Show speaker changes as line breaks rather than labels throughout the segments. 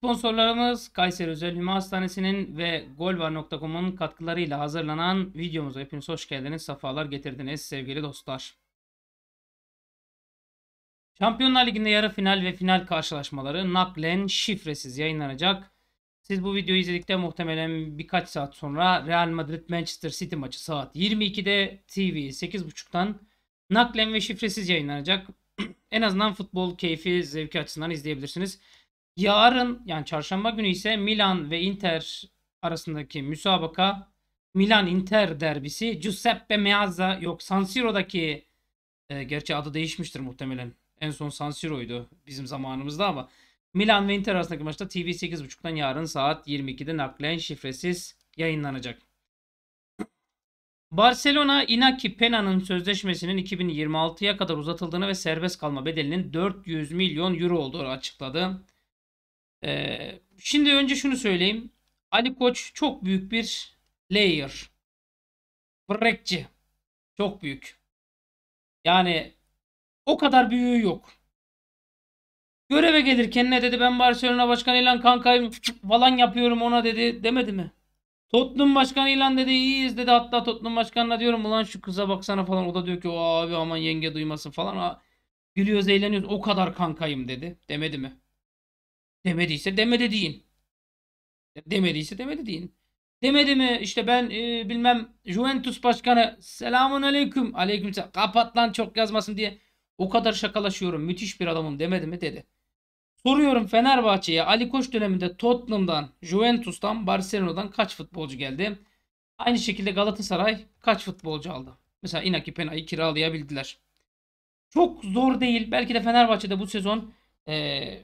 Sponsorlarımız Kayseri Özel Hüma Hastanesi'nin ve golvar.com'un katkılarıyla hazırlanan videomuza hepiniz hoş geldiniz, sefalar getirdiniz sevgili dostlar. Şampiyonlar Ligi'nde yarı final ve final karşılaşmaları naklen şifresiz yayınlanacak. Siz bu videoyu izledikten muhtemelen birkaç saat sonra Real Madrid Manchester City maçı saat 22'de TV 8.30'dan naklen ve şifresiz yayınlanacak. en azından futbol keyfi, zevki açısından izleyebilirsiniz. Yarın yani çarşamba günü ise Milan ve Inter arasındaki müsabaka Milan-Inter derbisi Giuseppe Meazza yok San Siro'daki e, gerçi adı değişmiştir muhtemelen. En son San Siro'ydu bizim zamanımızda ama Milan ve Inter arasındaki maçta TV 8.30'dan yarın saat 22'de naklen şifresiz yayınlanacak. Barcelona Inaki Pena'nın sözleşmesinin 2026'ya kadar uzatıldığını ve serbest kalma bedelinin 400 milyon euro olduğunu açıkladı. Ee, şimdi önce şunu söyleyeyim. Ali Koç çok büyük bir layer. Brekçi. Çok büyük. Yani o kadar büyüğü yok. Göreve gelirken ne dedi ben Barcelona başkanıyla ilan kankayım falan yapıyorum ona dedi demedi mi? Tottenham başkanıyla dedi iyiyiz dedi hatta Tottenham başkanına diyorum ulan şu kıza baksana falan o da diyor ki o abi aman yenge duymasın falan. Gülüyoruz eğleniyoruz o kadar kankayım dedi demedi mi? Demediyse demedi deyin. Demediyse demedi deyin. Demedi mi işte ben e, bilmem Juventus başkanı selamun aleyküm aleyküm selam kapat lan çok yazmasın diye o kadar şakalaşıyorum müthiş bir adamım demedi mi dedi. Soruyorum Fenerbahçe'ye Ali Koç döneminde Tottenham'dan, Juventus'tan, Barcelona'dan kaç futbolcu geldi? Aynı şekilde Galatasaray kaç futbolcu aldı? Mesela Inaki Pena'yı kiralayabildiler. Çok zor değil. Belki de Fenerbahçe'de bu sezon e,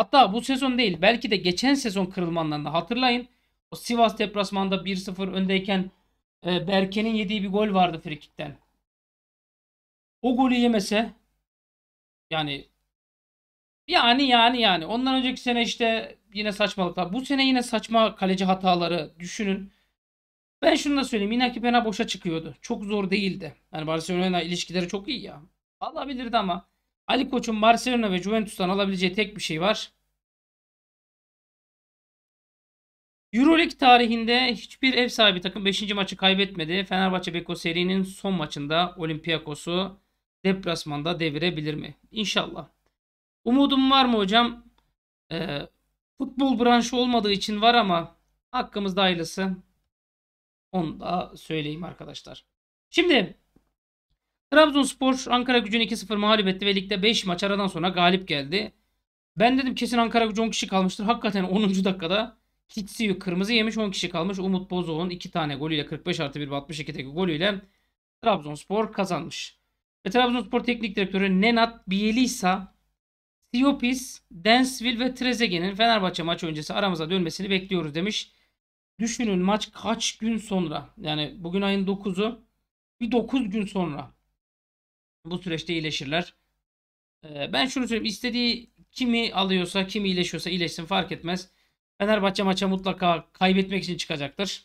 Hatta bu sezon değil belki de geçen sezon kırılmanlarında hatırlayın. O Sivas deplasmanda 1-0 öndeyken e, Berke'nin yediği bir gol vardı frikikten. O golü yemese yani yani yani yani ondan önceki sene işte yine saçmalıklar. Bu sene yine saçma kaleci hataları düşünün. Ben şunu da söyleyeyim. Inaki Pena boşa çıkıyordu. Çok zor değildi. Yani Barcelona ilişkileri çok iyi ya. Alabilirdi ama Ali Koç'un Barcelona ve Juventus'tan alabileceği tek bir şey var. Euroleague tarihinde hiçbir ev sahibi takım 5. maçı kaybetmedi. Fenerbahçe Beko serinin son maçında Olympiakos'u deplasmanda devirebilir mi? İnşallah. Umudum var mı hocam? Ee, futbol branşı olmadığı için var ama hakkımızda hayırlısı. Onu da söyleyeyim arkadaşlar. Şimdi Trabzonspor Ankara gücünü 2-0 mağlup etti ve ligde 5 maç aradan sonra galip geldi. Ben dedim kesin Ankara gücü 10 kişi kalmıştır. Hakikaten 10. dakikada Hitsiyu kırmızı yemiş 10 kişi kalmış. Umut Bozoğlu'nun 2 tane golüyle 45 artı 1 62'deki golüyle Trabzonspor kazanmış. Ve Trabzonspor teknik direktörü Nenat Bielisa, Siopis, Densville ve Trezegen'in Fenerbahçe maç öncesi aramıza dönmesini bekliyoruz demiş. Düşünün maç kaç gün sonra. Yani bugün ayın 9'u. Bir 9 gün sonra bu süreçte iyileşirler. Ee, ben şunu söyleyeyim. istediği kimi alıyorsa, kimi iyileşiyorsa iyileşsin fark etmez. Fenerbahçe maça mutlaka kaybetmek için çıkacaktır.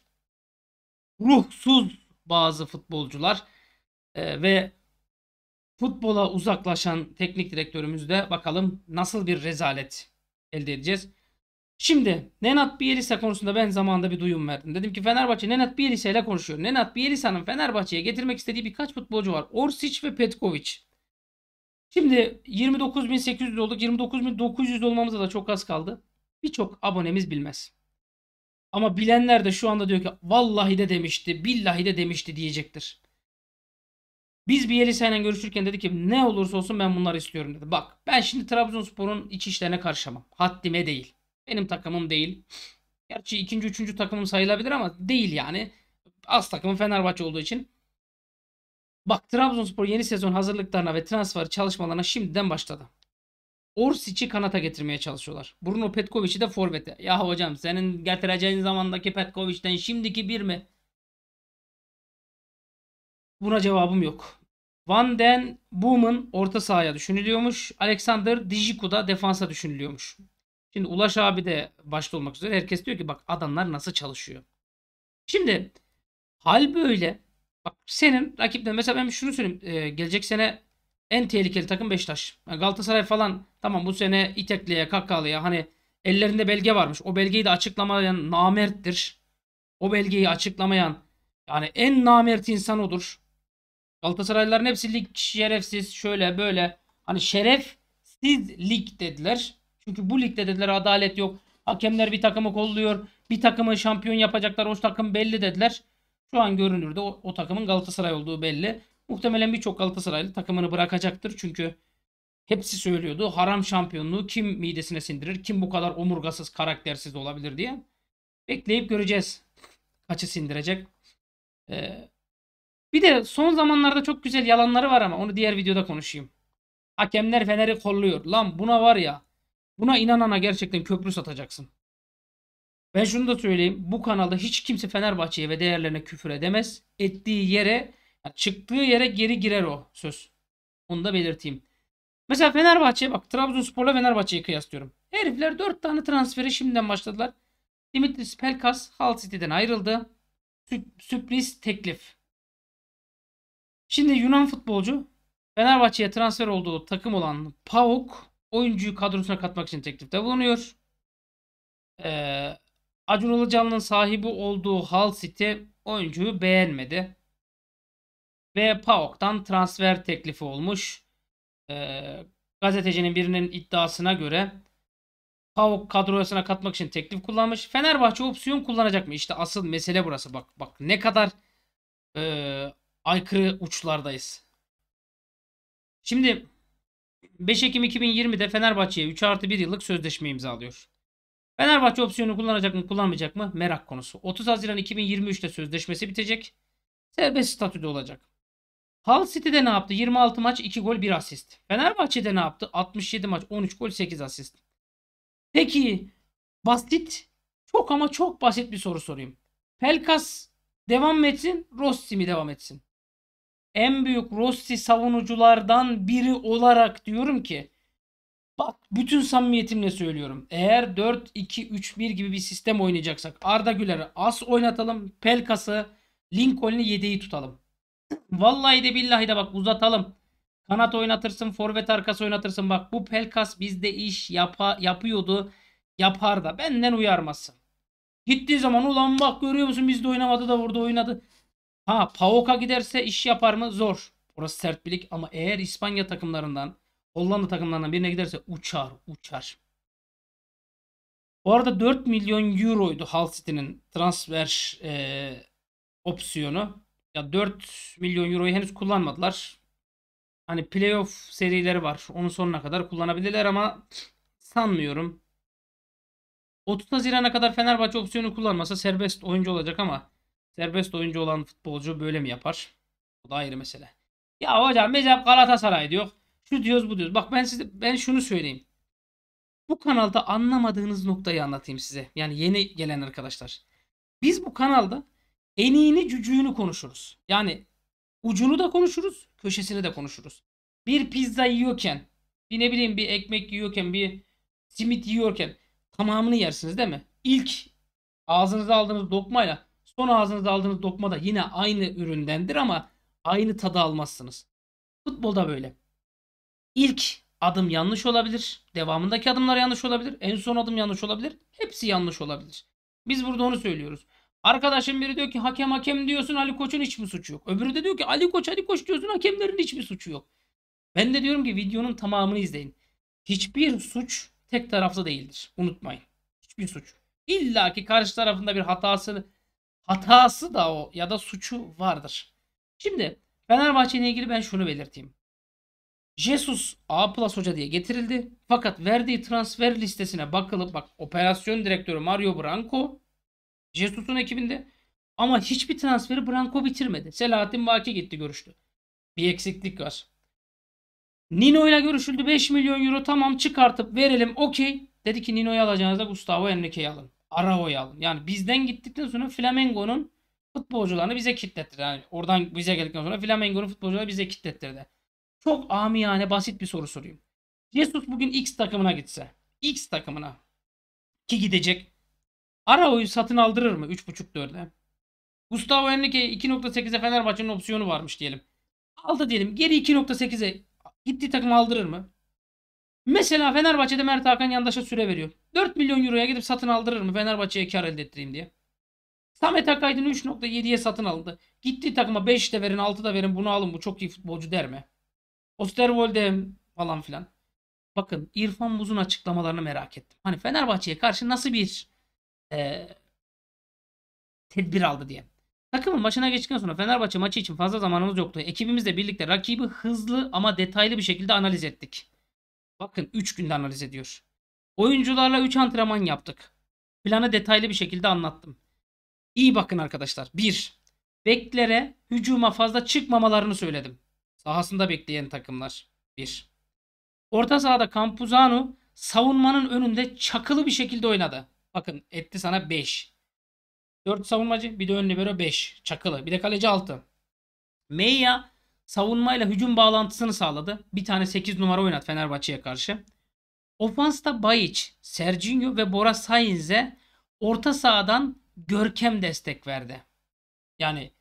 Ruhsuz bazı futbolcular ee, ve futbola uzaklaşan teknik direktörümüz de bakalım nasıl bir rezalet elde edeceğiz. Şimdi Nenad Bielisa konusunda ben zamanında bir duyum verdim. Dedim ki Fenerbahçe Nenad Bielisa ile konuşuyor. Nenad Bielisa'nın Fenerbahçe'ye getirmek istediği birkaç futbolcu var. Orsic ve Petkovic. Şimdi 29.800 olduk. 29.900 olmamıza da çok az kaldı. Birçok abonemiz bilmez. Ama bilenler de şu anda diyor ki vallahi de demişti, billahi de demişti diyecektir. Biz Bielisa'yla görüşürken dedi ki ne olursa olsun ben bunları istiyorum dedi. Bak ben şimdi Trabzonspor'un iç işlerine karışamam. Haddime değil. Benim takımım değil. Gerçi ikinci, üçüncü takımım sayılabilir ama değil yani. Az takımım Fenerbahçe olduğu için. Bak Trabzonspor yeni sezon hazırlıklarına ve transfer çalışmalarına şimdiden başladı. Orsic'i kanata getirmeye çalışıyorlar. Bruno Petkovic'i de forvete. Ya hocam senin getireceğin zamandaki Petkovic'ten şimdiki bir mi? Buna cevabım yok. Van den Boom'un orta sahaya düşünülüyormuş. Alexander da defansa düşünülüyormuş. Şimdi Ulaş abi de başta olmak üzere herkes diyor ki bak adamlar nasıl çalışıyor. Şimdi hal böyle. Bak senin rakipten mesela ben şunu söyleyeyim. Ee, gelecek sene en tehlikeli takım Beşiktaş. Yani Galatasaray falan tamam bu sene İtekli'ye, Kakalı'ya hani ellerinde belge varmış. O belgeyi de açıklamayan namerttir. O belgeyi açıklamayan yani en namert insan odur. Galatasaraylıların hepsi lig şerefsiz şöyle böyle hani şerefsiz lig dediler. Çünkü bu ligde dediler adalet yok. Hakemler bir takımı kolluyor. Bir takımı şampiyon yapacaklar. O takım belli dediler. Şu an görünürde o, o takımın Galatasaray olduğu belli. Muhtemelen birçok Galatasaraylı takımını bırakacaktır. Çünkü hepsi söylüyordu. Haram şampiyonluğu kim midesine sindirir? Kim bu kadar omurgasız, karaktersiz olabilir diye. Bekleyip göreceğiz. Kaçı sindirecek. Ee, bir de son zamanlarda çok güzel yalanları var ama onu diğer videoda konuşayım. Hakemler Fener'i kolluyor. Lan buna var ya Buna inanana gerçekten köprü satacaksın. Ben şunu da söyleyeyim. Bu kanalda hiç kimse Fenerbahçe'ye ve değerlerine küfür edemez. Ettiği yere, çıktığı yere geri girer o söz. Onu da belirteyim. Mesela Fenerbahçe bak Trabzonspor'la Fenerbahçe'yi kıyaslıyorum. Herifler 4 tane transferi şimdiden başladılar. Dimitris Pelkas Hal City'den ayrıldı. Sü- sürpriz teklif. Şimdi Yunan futbolcu Fenerbahçe'ye transfer olduğu takım olan PAOK oyuncuyu kadrosuna katmak için teklifte bulunuyor. Ee, Acun Ilıcalı'nın sahibi olduğu Hal City oyuncuyu beğenmedi. Ve PAOK'tan transfer teklifi olmuş. Ee, gazetecinin birinin iddiasına göre PAOK kadrosuna katmak için teklif kullanmış. Fenerbahçe opsiyon kullanacak mı? İşte asıl mesele burası. Bak bak ne kadar e, aykırı uçlardayız. Şimdi 5 Ekim 2020'de Fenerbahçe'ye 3 artı 1 yıllık sözleşme imzalıyor. Fenerbahçe opsiyonu kullanacak mı kullanmayacak mı merak konusu. 30 Haziran 2023'te sözleşmesi bitecek. Serbest statüde olacak. Hull City'de ne yaptı? 26 maç 2 gol 1 asist. Fenerbahçe'de ne yaptı? 67 maç 13 gol 8 asist. Peki basit çok ama çok basit bir soru sorayım. Pelkas devam etsin, Rossi mi devam etsin? en büyük Rossi savunuculardan biri olarak diyorum ki bak bütün samimiyetimle söylüyorum. Eğer 4-2-3-1 gibi bir sistem oynayacaksak Arda Güler'i as oynatalım. Pelkas'ı Lincoln'i yedeği tutalım. Vallahi de billahi de bak uzatalım. Kanat oynatırsın, forvet arkası oynatırsın. Bak bu Pelkas bizde iş yapa, yapıyordu. Yapar da. Benden uyarmasın. Gittiği zaman ulan bak görüyor musun bizde oynamadı da burada oynadı. Ha Paok'a giderse iş yapar mı? Zor. Orası sert bilik ama eğer İspanya takımlarından Hollanda takımlarından birine giderse uçar uçar. Bu arada 4 milyon euroydu Hull City'nin transfer e, opsiyonu. Ya 4 milyon euroyu henüz kullanmadılar. Hani playoff serileri var. Onun sonuna kadar kullanabilirler ama sanmıyorum. 30 Haziran'a kadar Fenerbahçe opsiyonu kullanmasa serbest oyuncu olacak ama Serbest oyuncu olan futbolcu böyle mi yapar? O da ayrı mesele. Ya hocam biz Galatasaray diyor. Şu diyoruz bu diyoruz. Bak ben size ben şunu söyleyeyim. Bu kanalda anlamadığınız noktayı anlatayım size. Yani yeni gelen arkadaşlar. Biz bu kanalda en iyini cücüğünü konuşuruz. Yani ucunu da konuşuruz, köşesini de konuşuruz. Bir pizza yiyorken, bir ne bileyim bir ekmek yiyorken, bir simit yiyorken tamamını yersiniz değil mi? İlk ağzınıza aldığınız lokmayla Son ağzınızda aldığınız lokma da yine aynı üründendir ama aynı tadı almazsınız. Futbolda böyle. İlk adım yanlış olabilir. Devamındaki adımlar yanlış olabilir. En son adım yanlış olabilir. Hepsi yanlış olabilir. Biz burada onu söylüyoruz. Arkadaşım biri diyor ki hakem hakem diyorsun Ali Koç'un hiçbir suçu yok. Öbürü de diyor ki Ali Koç Ali Koç diyorsun hakemlerin hiçbir suçu yok. Ben de diyorum ki videonun tamamını izleyin. Hiçbir suç tek taraflı değildir. Unutmayın. Hiçbir suç. İlla ki karşı tarafında bir hatasını hatası da o ya da suçu vardır. Şimdi Fenerbahçe ile ilgili ben şunu belirteyim. Jesus A Plus hoca diye getirildi. Fakat verdiği transfer listesine bakılıp bak operasyon direktörü Mario Branco Jesus'un ekibinde ama hiçbir transferi Branco bitirmedi. Selahattin Vaki gitti görüştü. Bir eksiklik var. Nino ile görüşüldü 5 milyon euro tamam çıkartıp verelim okey. Dedi ki Nino'yu alacağınızda Gustavo Enrique'yi alın. Arao'yu alın. Yani bizden gittikten sonra Flamengo'nun futbolcularını bize kitlettirdi. Yani oradan bize geldikten sonra Flamengo'nun futbolcuları bize kitlettirdi. Çok amiyane basit bir soru sorayım. Jesus bugün X takımına gitse. X takımına. Ki gidecek. Arao'yu satın aldırır mı 3.5-4'e? Gustavo Henrique 2.8'e Fenerbahçe'nin opsiyonu varmış diyelim. Aldı diyelim. Geri 2.8'e gittiği takım aldırır mı? Mesela Fenerbahçe'de Mert Hakan Yandaş'a süre veriyor. 4 milyon euroya gidip satın aldırır mı Fenerbahçe'ye kar elde ettireyim diye. Samet Akaydın 3.7'ye satın alındı. Gitti takıma 5 de verin 6 da verin bunu alın bu çok iyi futbolcu der mi? Osterwolde falan filan. Bakın İrfan Buz'un açıklamalarını merak ettim. Hani Fenerbahçe'ye karşı nasıl bir e, tedbir aldı diye. Takımın başına geçtikten sonra Fenerbahçe maçı için fazla zamanımız yoktu. Ekibimizle birlikte rakibi hızlı ama detaylı bir şekilde analiz ettik. Bakın 3 günde analiz ediyor. Oyuncularla 3 antrenman yaptık. Planı detaylı bir şekilde anlattım. İyi bakın arkadaşlar. 1. Beklere hücuma fazla çıkmamalarını söyledim. Sahasında bekleyen takımlar. 1. Orta sahada Campuzano savunmanın önünde çakılı bir şekilde oynadı. Bakın etti sana 5. 4 savunmacı bir de ön libero 5. Çakılı. Bir de kaleci 6. Meya savunmayla hücum bağlantısını sağladı. Bir tane 8 numara oynat Fenerbahçe'ye karşı. Ofansta Bayiç, Serginho ve Bora Sainz'e orta sahadan Görkem destek verdi. Yani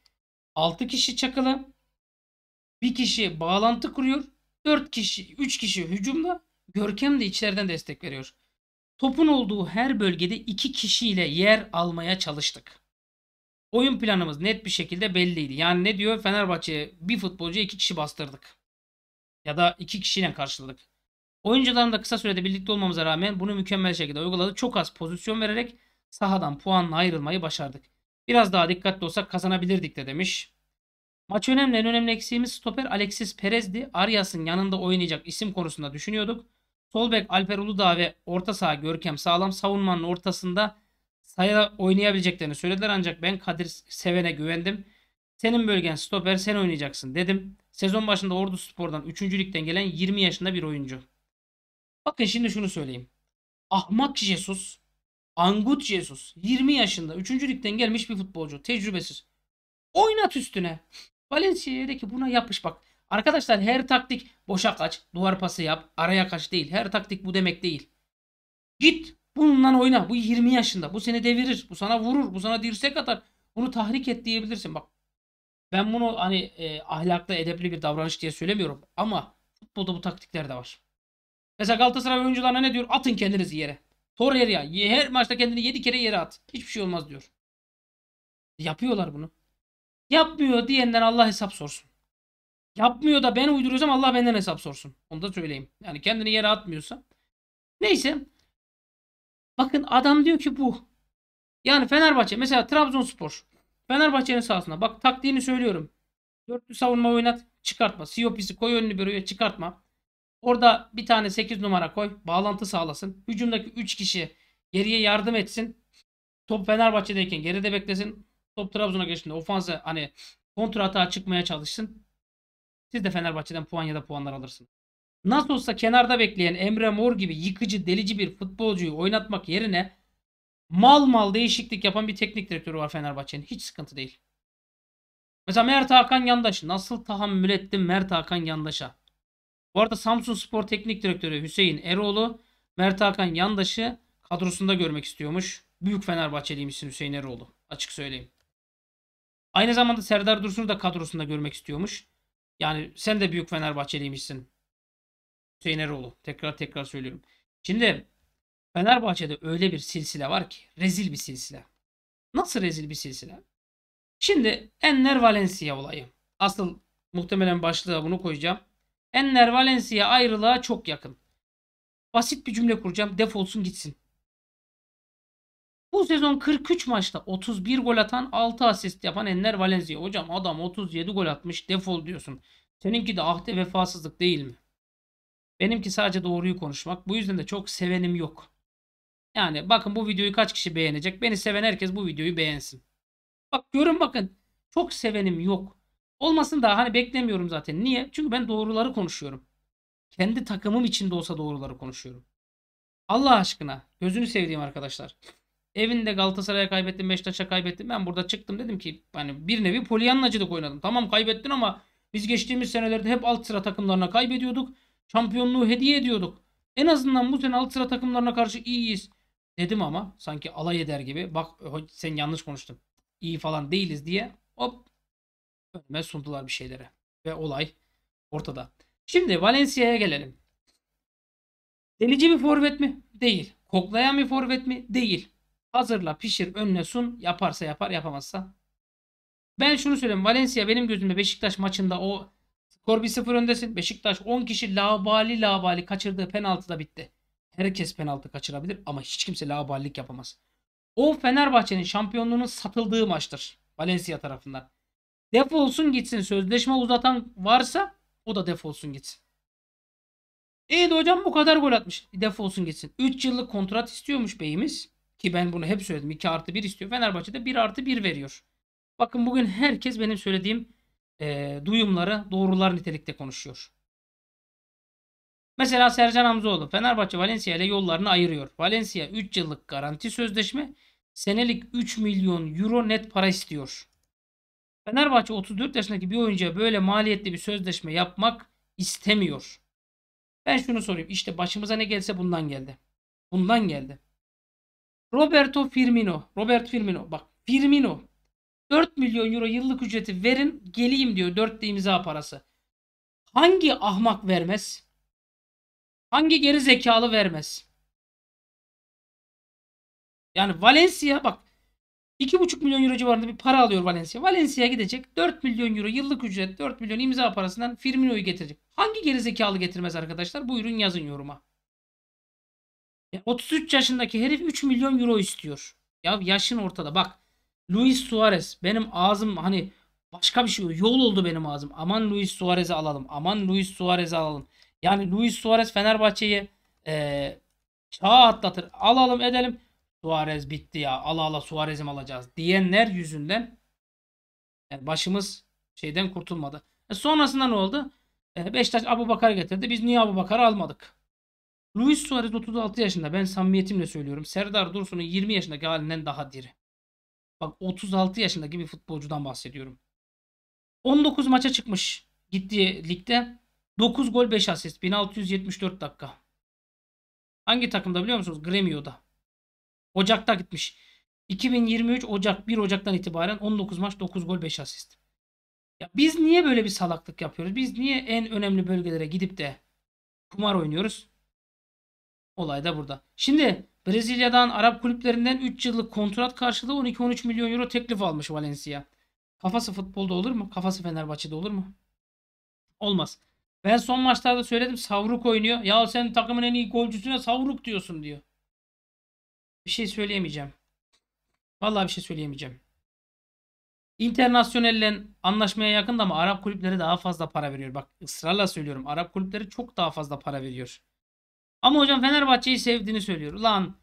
6 kişi çakılı, bir kişi bağlantı kuruyor, 4 kişi, 3 kişi hücumda, Görkem de içlerden destek veriyor. Topun olduğu her bölgede 2 kişiyle yer almaya çalıştık. Oyun planımız net bir şekilde belliydi. Yani ne diyor? Fenerbahçe bir futbolcu iki kişi bastırdık. Ya da iki kişiyle karşıladık. Oyuncuların kısa sürede birlikte olmamıza rağmen bunu mükemmel şekilde uyguladı. Çok az pozisyon vererek sahadan puanla ayrılmayı başardık. Biraz daha dikkatli olsak kazanabilirdik de demiş. Maç önemli. En önemli eksiğimiz stoper Alexis Perez'di. Arias'ın yanında oynayacak isim konusunda düşünüyorduk. Sol bek Alper Uludağ ve orta saha Görkem Sağlam savunmanın ortasında sayıda oynayabileceklerini söylediler ancak ben Kadir Seven'e güvendim. Senin bölgen stoper sen oynayacaksın dedim. Sezon başında Ordu Spor'dan 3. ligden gelen 20 yaşında bir oyuncu. Bakın şimdi şunu söyleyeyim. Ahmak Jesus, Angut Jesus 20 yaşında 3. ligden gelmiş bir futbolcu. Tecrübesiz. Oynat üstüne. Valencia'ya ki buna yapış bak. Arkadaşlar her taktik boşa kaç, duvar pası yap, araya kaç değil. Her taktik bu demek değil. Git bununla oyna. Bu 20 yaşında. Bu seni devirir. Bu sana vurur. Bu sana dirsek atar. Bunu tahrik et diyebilirsin. Bak ben bunu hani e, ahlaklı edepli bir davranış diye söylemiyorum. Ama futbolda bu taktikler de var. Mesela Galatasaray oyuncularına ne diyor? Atın kendinizi yere. Torreira her maçta kendini 7 kere yere at. Hiçbir şey olmaz diyor. Yapıyorlar bunu. Yapmıyor diyenler Allah hesap sorsun. Yapmıyor da ben uyduruyorsam Allah benden hesap sorsun. Onu da söyleyeyim. Yani kendini yere atmıyorsa. Neyse. Bakın adam diyor ki bu. Yani Fenerbahçe mesela Trabzonspor. Fenerbahçe'nin sahasına bak taktiğini söylüyorum. Dörtlü savunma oynat çıkartma. Siyopis'i koy önlü büroya çıkartma. Orada bir tane 8 numara koy. Bağlantı sağlasın. Hücumdaki 3 kişi geriye yardım etsin. Top Fenerbahçe'deyken geride beklesin. Top Trabzon'a geçtiğinde ofansa hani kontra atağa çıkmaya çalışsın. Siz de Fenerbahçe'den puan ya da puanlar alırsınız. Nasıl olsa kenarda bekleyen Emre Mor gibi yıkıcı, delici bir futbolcuyu oynatmak yerine mal mal değişiklik yapan bir teknik direktörü var Fenerbahçe'nin. Hiç sıkıntı değil. Mesela Mert Hakan Yandaş. Nasıl tahammül ettim Mert Hakan Yandaş'a? Bu arada Samsun Spor Teknik Direktörü Hüseyin Eroğlu, Mert Hakan Yandaş'ı kadrosunda görmek istiyormuş. Büyük Fenerbahçeliymişsin Hüseyin Eroğlu. Açık söyleyeyim. Aynı zamanda Serdar Dursun'u da kadrosunda görmek istiyormuş. Yani sen de büyük Fenerbahçeliymişsin. Hüseyin Eroğlu. Tekrar tekrar söylüyorum. Şimdi Fenerbahçe'de öyle bir silsile var ki. Rezil bir silsile. Nasıl rezil bir silsile? Şimdi Enner Valencia olayı. Asıl muhtemelen başlığa bunu koyacağım. Enner Valencia ayrılığa çok yakın. Basit bir cümle kuracağım. Defolsun gitsin. Bu sezon 43 maçta 31 gol atan 6 asist yapan Enner Valencia. Hocam adam 37 gol atmış defol diyorsun. Seninki de ahde vefasızlık değil mi? Benimki sadece doğruyu konuşmak. Bu yüzden de çok sevenim yok. Yani bakın bu videoyu kaç kişi beğenecek? Beni seven herkes bu videoyu beğensin. Bak görün bakın. Çok sevenim yok. Olmasın da hani beklemiyorum zaten. Niye? Çünkü ben doğruları konuşuyorum. Kendi takımım içinde olsa doğruları konuşuyorum. Allah aşkına gözünü sevdiğim arkadaşlar. Evinde Galatasaray'a kaybettim, Beşiktaş'a kaybettim. Ben burada çıktım dedim ki hani bir nevi polyanlacılık oynadım. Tamam kaybettin ama biz geçtiğimiz senelerde hep alt sıra takımlarına kaybediyorduk. Şampiyonluğu hediye ediyorduk. En azından bu sene alt sıra takımlarına karşı iyiyiz. Dedim ama sanki alay eder gibi. Bak sen yanlış konuştun. İyi falan değiliz diye. Hop önüme sundular bir şeyleri. Ve olay ortada. Şimdi Valencia'ya gelelim. Delici bir forvet mi? Değil. Koklayan bir forvet mi? Değil. Hazırla, pişir, önüne sun. Yaparsa yapar, yapamazsa. Ben şunu söyleyeyim. Valencia benim gözümde Beşiktaş maçında o skor 1-0 öndesin. Beşiktaş 10 kişi labali labali kaçırdığı penaltıda bitti. Herkes penaltı kaçırabilir ama hiç kimse labalilik yapamaz. O Fenerbahçe'nin şampiyonluğunun satıldığı maçtır. Valencia tarafından. Defolsun gitsin. Sözleşme uzatan varsa o da defolsun gitsin. İyi e de hocam bu kadar gol atmış. Defolsun gitsin. 3 yıllık kontrat istiyormuş beyimiz. Ki ben bunu hep söyledim. 2 artı 1 istiyor. Fenerbahçe'de 1 artı 1 veriyor. Bakın bugün herkes benim söylediğim e, duyumları doğrular nitelikte konuşuyor. Mesela Sercan Hamzoğlu Fenerbahçe Valencia ile yollarını ayırıyor. Valencia 3 yıllık garanti sözleşme senelik 3 milyon euro net para istiyor. Fenerbahçe 34 yaşındaki bir oyuncuya böyle maliyetli bir sözleşme yapmak istemiyor. Ben şunu sorayım. İşte başımıza ne gelse bundan geldi. Bundan geldi. Roberto Firmino. Robert Firmino. Bak Firmino. 4 milyon euro yıllık ücreti verin geleyim diyor. 4 de imza parası. Hangi ahmak vermez? Hangi geri zekalı vermez? Yani Valencia bak 2,5 milyon euro civarında bir para alıyor Valencia. Valencia'ya gidecek. 4 milyon euro yıllık ücret 4 milyon imza parasından Firmino'yu getirecek. Hangi gerizekalı getirmez arkadaşlar? Buyurun yazın yoruma. Ya 33 yaşındaki herif 3 milyon euro istiyor. Ya yaşın ortada bak. Luis Suarez benim ağzım hani başka bir şey yol oldu benim ağzım. Aman Luis Suarez'i alalım. Aman Luis Suarez'i alalım. Yani Luis Suarez Fenerbahçe'yi ee, çağ atlatır. Alalım edelim. Suarez bitti ya. Ala ala Suarez'im alacağız diyenler yüzünden yani başımız şeyden kurtulmadı. E sonrasında ne oldu? E Beşiktaş Abu Bakar getirdi. Biz niye Abu Bakar'ı almadık? Luis Suarez 36 yaşında. Ben samimiyetimle söylüyorum. Serdar Dursun'un 20 yaşındaki halinden daha diri. Bak 36 yaşındaki bir futbolcudan bahsediyorum. 19 maça çıkmış gittiği ligde. 9 gol 5 asist. 1674 dakika. Hangi takımda biliyor musunuz? Gremio'da. Ocak'ta gitmiş. 2023 Ocak 1 Ocak'tan itibaren 19 maç 9 gol 5 asist. Ya biz niye böyle bir salaklık yapıyoruz? Biz niye en önemli bölgelere gidip de kumar oynuyoruz? Olay da burada. Şimdi Brezilya'dan Arap kulüplerinden 3 yıllık kontrat karşılığı 12-13 milyon euro teklif almış Valencia. Kafası futbolda olur mu? Kafası Fenerbahçe'de olur mu? Olmaz. Ben son maçlarda söyledim Savruk oynuyor. Ya sen takımın en iyi golcüsüne Savruk diyorsun diyor. Bir şey söyleyemeyeceğim. Vallahi bir şey söyleyemeyeceğim. İnternasyonelle anlaşmaya yakın da ama Arap kulüpleri daha fazla para veriyor. Bak ısrarla söylüyorum. Arap kulüpleri çok daha fazla para veriyor. Ama hocam Fenerbahçe'yi sevdiğini söylüyor. Lan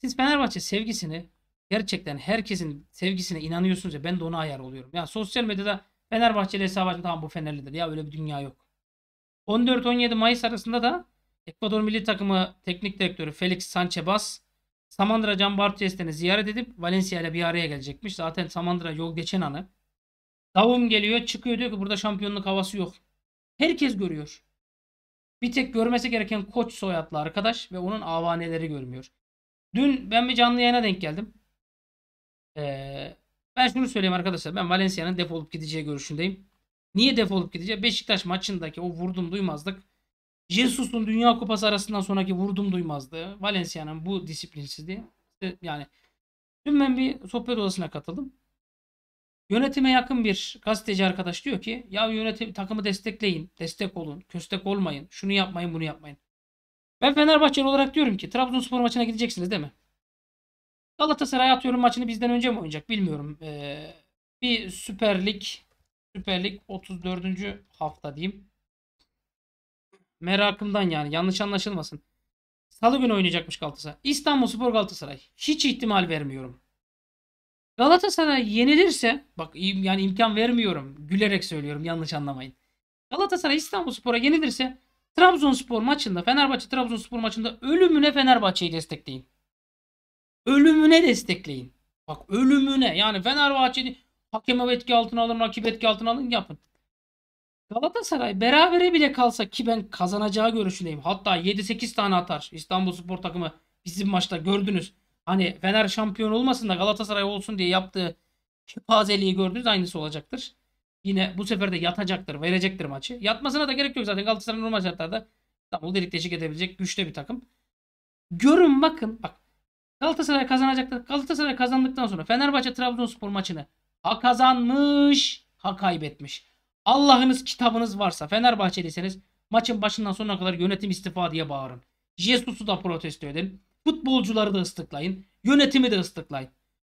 siz Fenerbahçe sevgisini gerçekten herkesin sevgisine inanıyorsunuz ya ben de ona ayar oluyorum. Ya sosyal medyada Fenerbahçeli hesabı açma tamam bu Fenerlidir. Ya öyle bir dünya yok. 14-17 Mayıs arasında da Ekvador milli takımı teknik direktörü Felix Sanchez Samandıra Can Bartes'teni ziyaret edip Valencia ile bir araya gelecekmiş. Zaten Samandıra yol geçen anı. Davum geliyor çıkıyor diyor ki burada şampiyonluk havası yok. Herkes görüyor. Bir tek görmesi gereken koç soyadlı arkadaş ve onun avaneleri görmüyor. Dün ben bir canlı yayına denk geldim. Ee, ben şunu söyleyeyim arkadaşlar. Ben Valencia'nın defolup gideceği görüşündeyim. Niye defolup gideceği? Beşiktaş maçındaki o vurdum duymazdık Jesus'un Dünya Kupası arasından sonraki vurdum duymazdı. Valencia'nın bu disiplinsizliği. Yani dün ben bir sohbet odasına katıldım. Yönetime yakın bir gazeteci arkadaş diyor ki ya yönetim takımı destekleyin, destek olun, köstek olmayın, şunu yapmayın, bunu yapmayın. Ben Fenerbahçeli olarak diyorum ki Trabzonspor maçına gideceksiniz değil mi? Galatasaray atıyorum maçını bizden önce mi oynayacak bilmiyorum. Ee, bir Süper Lig, Süper Lig 34. hafta diyeyim. Merakımdan yani yanlış anlaşılmasın. Salı günü oynayacakmış Galatasaray. İstanbul Spor Galatasaray. Hiç ihtimal vermiyorum. Galatasaray yenilirse bak yani imkan vermiyorum. Gülerek söylüyorum yanlış anlamayın. Galatasaray İstanbul Spor'a yenilirse Trabzonspor maçında Fenerbahçe Trabzonspor maçında ölümüne Fenerbahçe'yi destekleyin. Ölümüne destekleyin. Bak ölümüne yani Fenerbahçe'yi hakem etki altına alın, rakip etki altına alın yapın. Galatasaray berabere bile kalsa ki ben kazanacağı görüşündeyim. Hatta 7-8 tane atar İstanbul Spor takımı bizim maçta gördünüz. Hani Fener şampiyon olmasın da Galatasaray olsun diye yaptığı kepazeliği gördünüz aynısı olacaktır. Yine bu sefer de yatacaktır, verecektir maçı. Yatmasına da gerek yok zaten Galatasaray normal şartlarda İstanbul'u delik deşik edebilecek güçlü bir takım. Görün bakın bak Galatasaray kazanacaktır. Galatasaray kazandıktan sonra Fenerbahçe Trabzonspor maçını ha kazanmış ha kaybetmiş. Allah'ınız kitabınız varsa Fenerbahçeliyseniz maçın başından sonuna kadar yönetim istifa diye bağırın. Jesus'u da protesto edin. Futbolcuları da ıslıklayın. Yönetimi de ıslıklayın.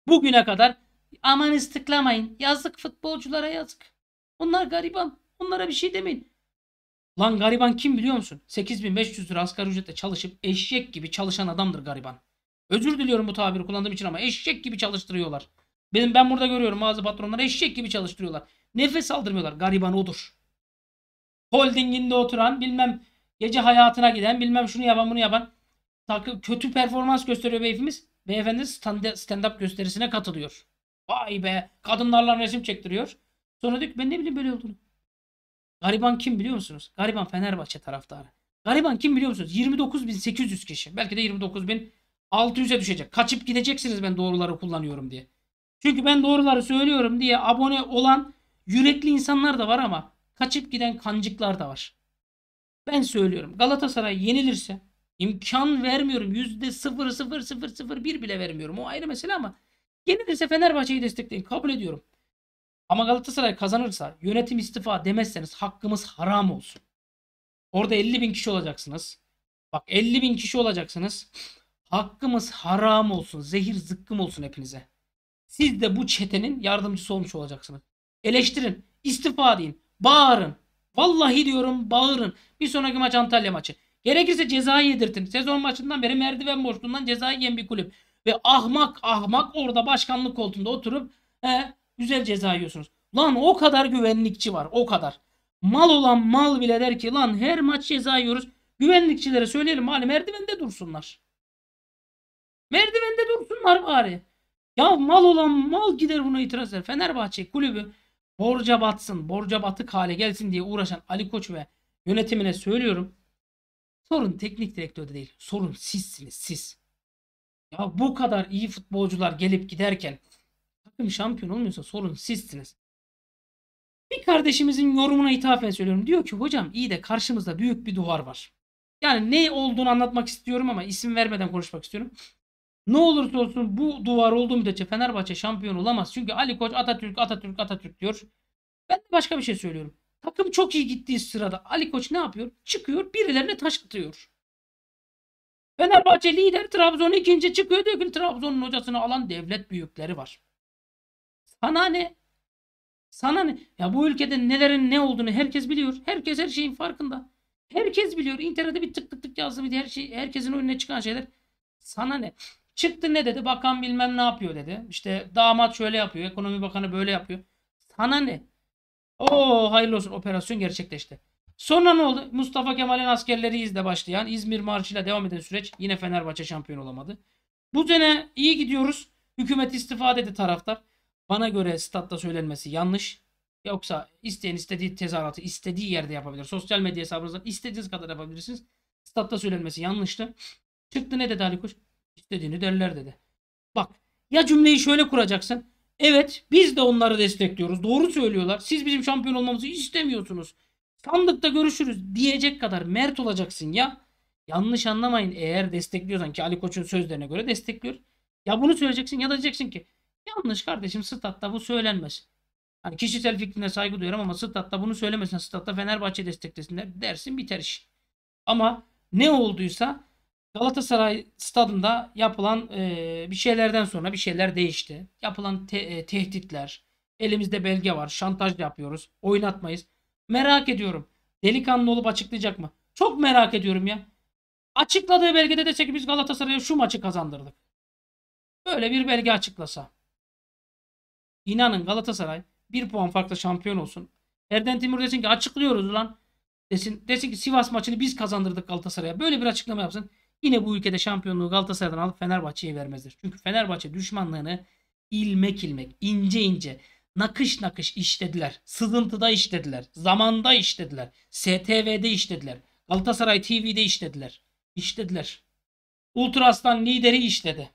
Bugüne kadar aman ıslıklamayın. Yazık futbolculara yazık. Onlar gariban. Onlara bir şey demeyin. Lan gariban kim biliyor musun? 8500 lira asgari ücretle çalışıp eşek gibi çalışan adamdır gariban. Özür diliyorum bu tabiri kullandığım için ama eşek gibi çalıştırıyorlar. Benim ben burada görüyorum bazı patronları eşek gibi çalıştırıyorlar. Nefes aldırmıyorlar. Gariban odur. Holdinginde oturan bilmem gece hayatına giden bilmem şunu yapan bunu yapan takı, kötü performans gösteriyor beyefimiz. Beyefendi stand-up gösterisine katılıyor. Vay be kadınlarla resim çektiriyor. Sonra diyor ki ben ne bileyim böyle olduğunu. Gariban kim biliyor musunuz? Gariban Fenerbahçe taraftarı. Gariban kim biliyor musunuz? 29.800 kişi. Belki de 29.600'e düşecek. Kaçıp gideceksiniz ben doğruları kullanıyorum diye. Çünkü ben doğruları söylüyorum diye abone olan yürekli insanlar da var ama kaçıp giden kancıklar da var. Ben söylüyorum Galatasaray yenilirse imkan vermiyorum. Yüzde sıfır sıfır sıfır sıfır bir bile vermiyorum. O ayrı mesele ama yenilirse Fenerbahçe'yi destekleyin. Kabul ediyorum. Ama Galatasaray kazanırsa yönetim istifa demezseniz hakkımız haram olsun. Orada 50 bin kişi olacaksınız. Bak 50 bin kişi olacaksınız. Hakkımız haram olsun. Zehir zıkkım olsun hepinize. Siz de bu çetenin yardımcısı olmuş olacaksınız. Eleştirin, istifa edin, bağırın. Vallahi diyorum bağırın. Bir sonraki maç Antalya maçı. Gerekirse cezayı yedirtin. Sezon maçından beri merdiven boşluğundan cezayı yiyen bir kulüp. Ve ahmak ahmak orada başkanlık koltuğunda oturup he, güzel ceza yiyorsunuz. Lan o kadar güvenlikçi var o kadar. Mal olan mal bile der ki lan her maç ceza yiyoruz. Güvenlikçilere söyleyelim hani merdivende dursunlar. Merdivende dursunlar bari. Ya mal olan mal gider buna itiraz eder. Fenerbahçe kulübü borca batsın, borca batık hale gelsin diye uğraşan Ali Koç ve yönetimine söylüyorum. Sorun teknik direktörde değil. Sorun sizsiniz siz. Ya bu kadar iyi futbolcular gelip giderken takım şampiyon olmuyorsa sorun sizsiniz. Bir kardeşimizin yorumuna ithafen söylüyorum. Diyor ki hocam iyi de karşımızda büyük bir duvar var. Yani ne olduğunu anlatmak istiyorum ama isim vermeden konuşmak istiyorum. Ne olursa olsun bu duvar olduğu müddetçe Fenerbahçe şampiyon olamaz. Çünkü Ali Koç Atatürk Atatürk Atatürk diyor. Ben de başka bir şey söylüyorum. Takım çok iyi gittiği sırada Ali Koç ne yapıyor? Çıkıyor birilerine taş atıyor. Fenerbahçe lider Trabzon ikinci çıkıyor diyor ki Trabzon'un hocasını alan devlet büyükleri var. Sana ne? Sana ne? Ya bu ülkede nelerin ne olduğunu herkes biliyor. Herkes her şeyin farkında. Herkes biliyor. İnternette bir tık tık tık yazdım. Her şey, herkesin önüne çıkan şeyler. Sana ne? Çıktı ne dedi? Bakan bilmem ne yapıyor dedi. İşte damat şöyle yapıyor. Ekonomi bakanı böyle yapıyor. Sana ne? Oo hayırlı olsun operasyon gerçekleşti. Sonra ne oldu? Mustafa Kemal'in askerleri izle başlayan İzmir Marşı'yla devam eden süreç yine Fenerbahçe şampiyon olamadı. Bu sene iyi gidiyoruz. Hükümet istifa dedi taraftar. Bana göre statta söylenmesi yanlış. Yoksa isteyen istediği tezahüratı istediği yerde yapabilir. Sosyal medya hesabınızdan istediğiniz kadar yapabilirsiniz. Statta söylenmesi yanlıştı. Çıktı ne dedi Ali Koç? istediğini derler dedi. Bak ya cümleyi şöyle kuracaksın. Evet biz de onları destekliyoruz. Doğru söylüyorlar. Siz bizim şampiyon olmamızı istemiyorsunuz. Sandıkta görüşürüz diyecek kadar mert olacaksın ya. Yanlış anlamayın eğer destekliyorsan ki Ali Koç'un sözlerine göre destekliyor. Ya bunu söyleyeceksin ya da diyeceksin ki yanlış kardeşim statta bu söylenmez. Hani kişisel fikrine saygı duyarım ama statta bunu söylemesin. Statta Fenerbahçe desteklesinler dersin biter iş. Ama ne olduysa Galatasaray stadında yapılan e, bir şeylerden sonra bir şeyler değişti. Yapılan te- e, tehditler, elimizde belge var, şantaj yapıyoruz, oynatmayız. Merak ediyorum. Delikanlı olup açıklayacak mı? Çok merak ediyorum ya. Açıkladığı belgede desek biz Galatasaray'a şu maçı kazandırdık. Böyle bir belge açıklasa. İnanın Galatasaray bir puan farklı şampiyon olsun. Erden Timur desin ki açıklıyoruz lan. Desin, desin ki Sivas maçını biz kazandırdık Galatasaray'a. Böyle bir açıklama yapsın. Yine bu ülkede şampiyonluğu Galatasaray'dan alıp Fenerbahçe'ye vermezler. Çünkü Fenerbahçe düşmanlığını ilmek ilmek, ince ince, nakış nakış işlediler. Sızıntıda işlediler. Zamanda işlediler. STV'de işlediler. Galatasaray TV'de işlediler. İşlediler. Ultras'tan lideri işledi.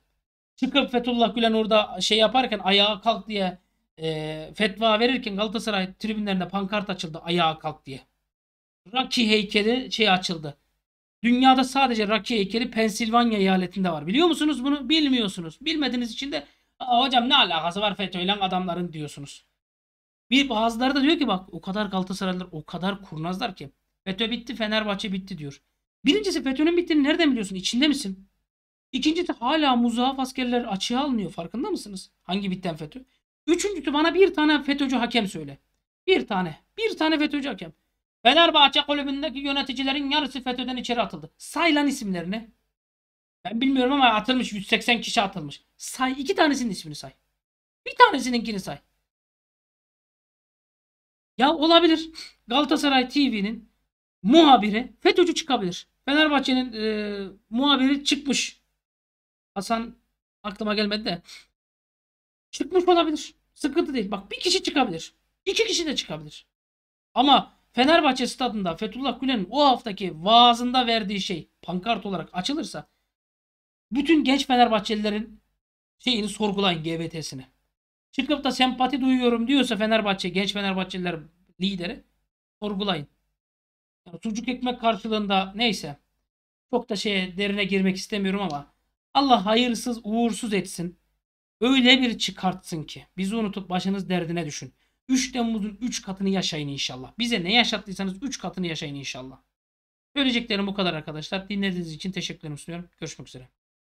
Çıkıp Fethullah Gülen orada şey yaparken ayağa kalk diye e, fetva verirken Galatasaray tribünlerinde pankart açıldı ayağa kalk diye. Raki heykeli şey açıldı. Dünyada sadece Rocky heykeli Pensilvanya eyaletinde var. Biliyor musunuz bunu? Bilmiyorsunuz. Bilmediğiniz için de hocam ne alakası var FETÖ'yle adamların diyorsunuz. Bir bazıları da diyor ki bak o kadar Galatasaraylılar o kadar kurnazlar ki. FETÖ bitti Fenerbahçe bitti diyor. Birincisi FETÖ'nün bittiğini nereden biliyorsun? İçinde misin? İkincisi hala muzaaf askerler açığa alınıyor. Farkında mısınız? Hangi bitten FETÖ? Üçüncüsü bana bir tane FETÖ'cü hakem söyle. Bir tane. Bir tane FETÖ'cü hakem. Fenerbahçe kulübündeki yöneticilerin yarısı FETÖ'den içeri atıldı. Say lan isimlerini. Ben bilmiyorum ama atılmış 180 kişi atılmış. Say iki tanesinin ismini say. Bir tanesininkini say. Ya olabilir. Galatasaray TV'nin muhabiri FETÖ'cü çıkabilir. Fenerbahçe'nin e, muhabiri çıkmış. Hasan aklıma gelmedi de. Çıkmış olabilir. Sıkıntı değil. Bak bir kişi çıkabilir. İki kişi de çıkabilir. Ama Fenerbahçe stadında Fethullah Gülen'in o haftaki vaazında verdiği şey pankart olarak açılırsa bütün genç Fenerbahçelilerin şeyini sorgulayın GBT'sini. Çıkıp da sempati duyuyorum diyorsa Fenerbahçe, genç Fenerbahçeliler lideri sorgulayın. Yani sucuk ekmek karşılığında neyse çok da şeye derine girmek istemiyorum ama Allah hayırsız uğursuz etsin. Öyle bir çıkartsın ki bizi unutup başınız derdine düşün. 3 Temmuz'un 3 katını yaşayın inşallah. Bize ne yaşattıysanız 3 katını yaşayın inşallah. Söyleyeceklerim bu kadar arkadaşlar. Dinlediğiniz için teşekkürlerimi sunuyorum. Görüşmek üzere.